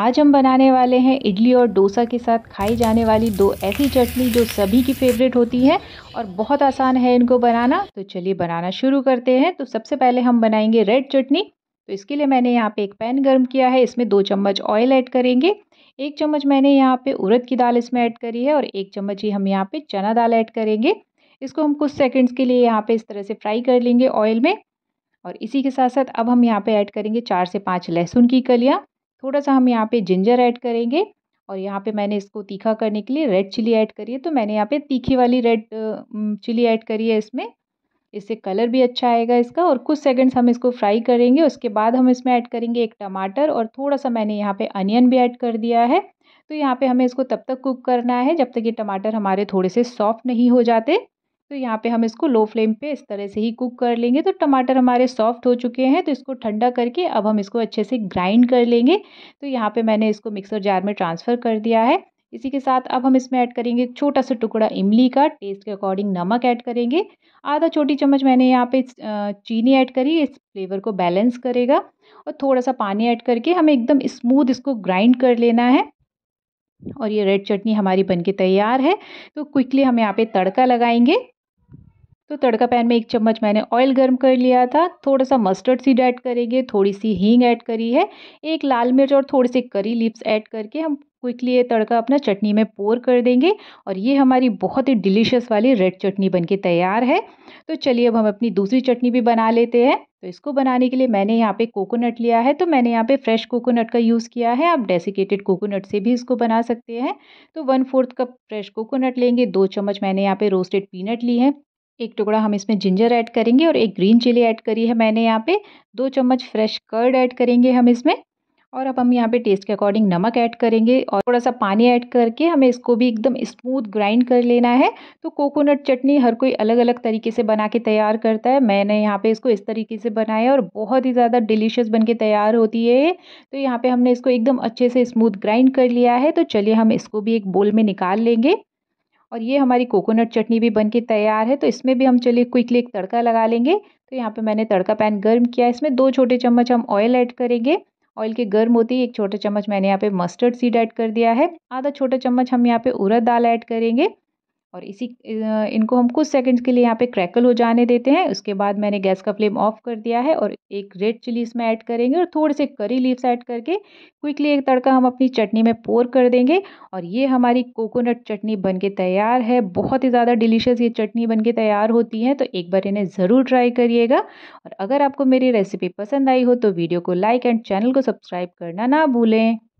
आज हम बनाने वाले हैं इडली और डोसा के साथ खाई जाने वाली दो ऐसी चटनी जो सभी की फेवरेट होती है और बहुत आसान है इनको बनाना तो चलिए बनाना शुरू करते हैं तो सबसे पहले हम बनाएंगे रेड चटनी तो इसके लिए मैंने यहाँ पे एक पैन गर्म किया है इसमें दो चम्मच ऑयल ऐड करेंगे एक चम्मच मैंने यहाँ पे उड़द की दाल इसमें ऐड करी है और एक चम्मच ही हम यहाँ पे चना दाल ऐड करेंगे इसको हम कुछ सेकंड्स के लिए यहाँ पे इस तरह से फ्राई कर लेंगे ऑयल में और इसी के साथ साथ अब हम यहाँ पे ऐड करेंगे चार से पाँच लहसुन की कलियाँ थोड़ा सा हम यहाँ पे जिंजर ऐड करेंगे और यहाँ पे मैंने इसको तीखा करने के लिए रेड चिली ऐड करी है तो मैंने यहाँ पे तीखी वाली रेड चिली ऐड करी है इसमें इससे कलर भी अच्छा आएगा इसका और कुछ सेकंड्स हम इसको फ्राई करेंगे उसके बाद हम इसमें ऐड करेंगे एक टमाटर और थोड़ा सा मैंने यहाँ पे अनियन भी ऐड कर दिया है तो यहाँ पे हमें इसको तब तक कुक करना है जब तक ये टमाटर हमारे थोड़े से सॉफ्ट नहीं हो जाते तो यहाँ पे हम इसको लो फ्लेम पे इस तरह से ही कुक कर लेंगे तो टमाटर हमारे सॉफ्ट हो चुके हैं तो इसको ठंडा करके अब हम इसको अच्छे से ग्राइंड कर लेंगे तो यहाँ पे मैंने इसको मिक्सर जार में ट्रांसफ़र कर दिया है इसी के साथ अब हम इसमें ऐड करेंगे छोटा सा टुकड़ा इमली का टेस्ट के अकॉर्डिंग नमक ऐड करेंगे आधा छोटी चम्मच मैंने यहाँ पे चीनी ऐड करी इस फ्लेवर को बैलेंस करेगा और थोड़ा सा पानी ऐड करके हमें एकदम स्मूथ इसको ग्राइंड कर लेना है और ये रेड चटनी हमारी बनके तैयार है तो क्विकली हम यहाँ पे तड़का लगाएंगे तो तड़का पैन में एक चम्मच मैंने ऑयल गर्म कर लिया था थोड़ा सा मस्टर्ड सीड ऐड करेंगे थोड़ी सी हींग ऐड करी है एक लाल मिर्च और थोड़ी से करी लिप्स ऐड करके हम क्विकली ये तड़का अपना चटनी में पोर कर देंगे और ये हमारी बहुत ही डिलीशियस वाली रेड चटनी बनके तैयार है तो चलिए अब हम अपनी दूसरी चटनी भी बना लेते हैं तो इसको बनाने के लिए मैंने यहाँ पे कोकोनट लिया है तो मैंने यहाँ पे फ्रेश कोकोनट का यूज़ किया है आप डेसिकेटेड कोकोनट से भी इसको बना सकते हैं तो one fourth cup fresh coconut लेंगे दो चम्मच मैंने यहाँ पे रोस्टेड पीनट ली है एक टुकड़ा हम इसमें जिंजर ऐड करेंगे और एक ग्रीन चिली ऐड करी है मैंने यहाँ पे दो चम्मच फ्रेश कर्ड ऐड करेंगे हम इसमें और अब हम यहाँ पे टेस्ट के अकॉर्डिंग नमक ऐड करेंगे और थोड़ा सा पानी ऐड करके हमें इसको भी एकदम स्मूथ ग्राइंड कर लेना है तो कोकोनट चटनी हर कोई अलग अलग तरीके से बना के तैयार करता है मैंने यहाँ पे इसको इस तरीके से बनाया और बहुत ही ज़्यादा डिलीशियस बन के तैयार होती है तो यहाँ पर हमने इसको एकदम अच्छे से स्मूथ ग्राइंड कर लिया है तो चलिए हम इसको भी एक बोल में निकाल लेंगे और ये हमारी कोकोनट चटनी भी बनके तैयार है तो इसमें भी हम चलिए क्विकली एक तड़का लगा लेंगे तो यहाँ पे मैंने तड़का पैन गर्म किया इसमें दो छोटे चम्मच हम ऑयल ऐड करेंगे ऑयल के गर्म होते ही एक छोटा चम्मच मैंने यहाँ पे मस्टर्ड सीड ऐड कर दिया है आधा छोटा चम्मच हम यहाँ पे उड़द दाल ऐड करेंगे और इसी इनको हम कुछ सेकंड्स के लिए यहाँ पे क्रैकल हो जाने देते हैं उसके बाद मैंने गैस का फ्लेम ऑफ कर दिया है और एक रेड चिली इसमें ऐड करेंगे और थोड़े से करी लीव्स ऐड करके क्विकली एक तड़का हम अपनी चटनी में पोर कर देंगे और ये हमारी कोकोनट चटनी बन के तैयार है बहुत ही ज़्यादा डिलीशियस ये चटनी बन के तैयार होती है तो एक बार इन्हें ज़रूर ट्राई करिएगा और अगर आपको मेरी रेसिपी पसंद आई हो तो वीडियो को लाइक एंड चैनल को सब्सक्राइब करना ना भूलें